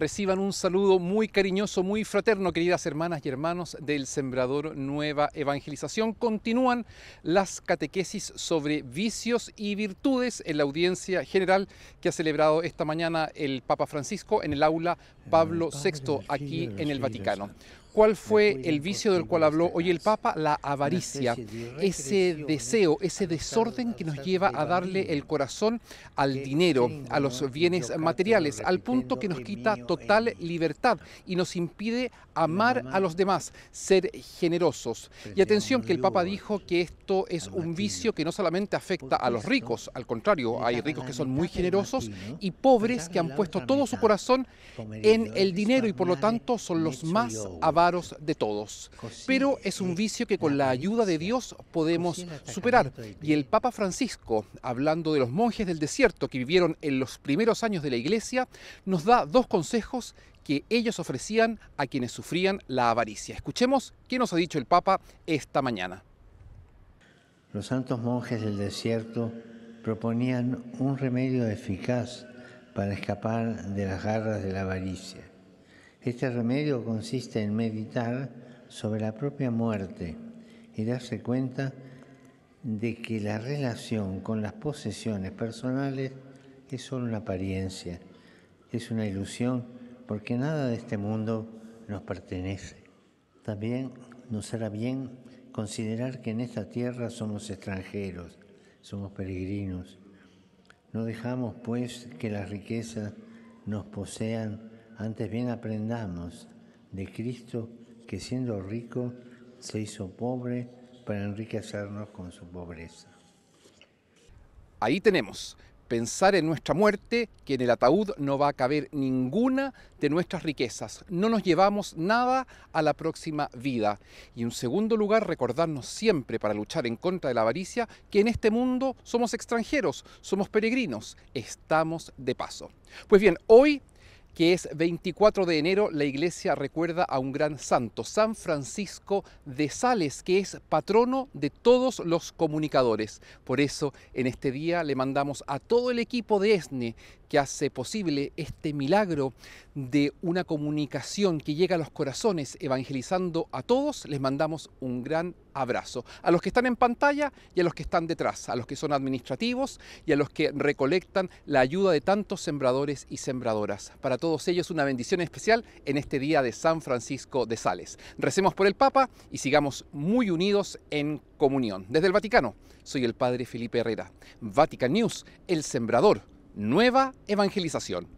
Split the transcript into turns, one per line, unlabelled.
Reciban un saludo muy cariñoso, muy fraterno, queridas hermanas y hermanos del Sembrador Nueva Evangelización. Continúan las catequesis sobre vicios y virtudes en la audiencia general que ha celebrado esta mañana el Papa Francisco en el aula Pablo VI aquí en el Vaticano cuál fue el vicio del cual habló hoy el Papa, la avaricia, ese deseo, ese desorden que nos lleva a darle el corazón al dinero, a los bienes materiales, al punto que nos quita total libertad y nos impide amar a los demás, ser generosos. Y atención que el Papa dijo que esto es un vicio que no solamente afecta a los ricos, al contrario, hay ricos que son muy generosos y pobres que han puesto todo su corazón en el dinero y por lo tanto son los más avanzados de todos. Pero es un vicio que con la ayuda de Dios podemos superar. Y el Papa Francisco, hablando de los monjes del desierto que vivieron en los primeros años de la Iglesia, nos da dos consejos que ellos ofrecían a quienes sufrían la avaricia. Escuchemos qué nos ha dicho el Papa esta mañana.
Los santos monjes del desierto proponían un remedio eficaz para escapar de las garras de la avaricia. Este remedio consiste en meditar sobre la propia muerte y darse cuenta de que la relación con las posesiones personales es solo una apariencia, es una ilusión, porque nada de este mundo nos pertenece. También nos hará bien considerar que en esta tierra somos extranjeros, somos peregrinos. No dejamos pues que las riquezas nos posean antes bien aprendamos de Cristo que siendo rico se hizo pobre para enriquecernos con su pobreza.
Ahí tenemos, pensar en nuestra muerte, que en el ataúd no va a caber ninguna de nuestras riquezas. No nos llevamos nada a la próxima vida. Y en segundo lugar, recordarnos siempre para luchar en contra de la avaricia que en este mundo somos extranjeros, somos peregrinos, estamos de paso. Pues bien, hoy que es 24 de enero, la iglesia recuerda a un gran santo, San Francisco de Sales, que es patrono de todos los comunicadores. Por eso, en este día le mandamos a todo el equipo de ESNE que hace posible este milagro de una comunicación que llega a los corazones evangelizando a todos, les mandamos un gran abrazo. A los que están en pantalla y a los que están detrás, a los que son administrativos y a los que recolectan la ayuda de tantos sembradores y sembradoras. Para todos ellos una bendición especial en este día de San Francisco de Sales. Recemos por el Papa y sigamos muy unidos en comunión. Desde el Vaticano, soy el Padre Felipe Herrera. Vatican News, el sembrador nueva evangelización.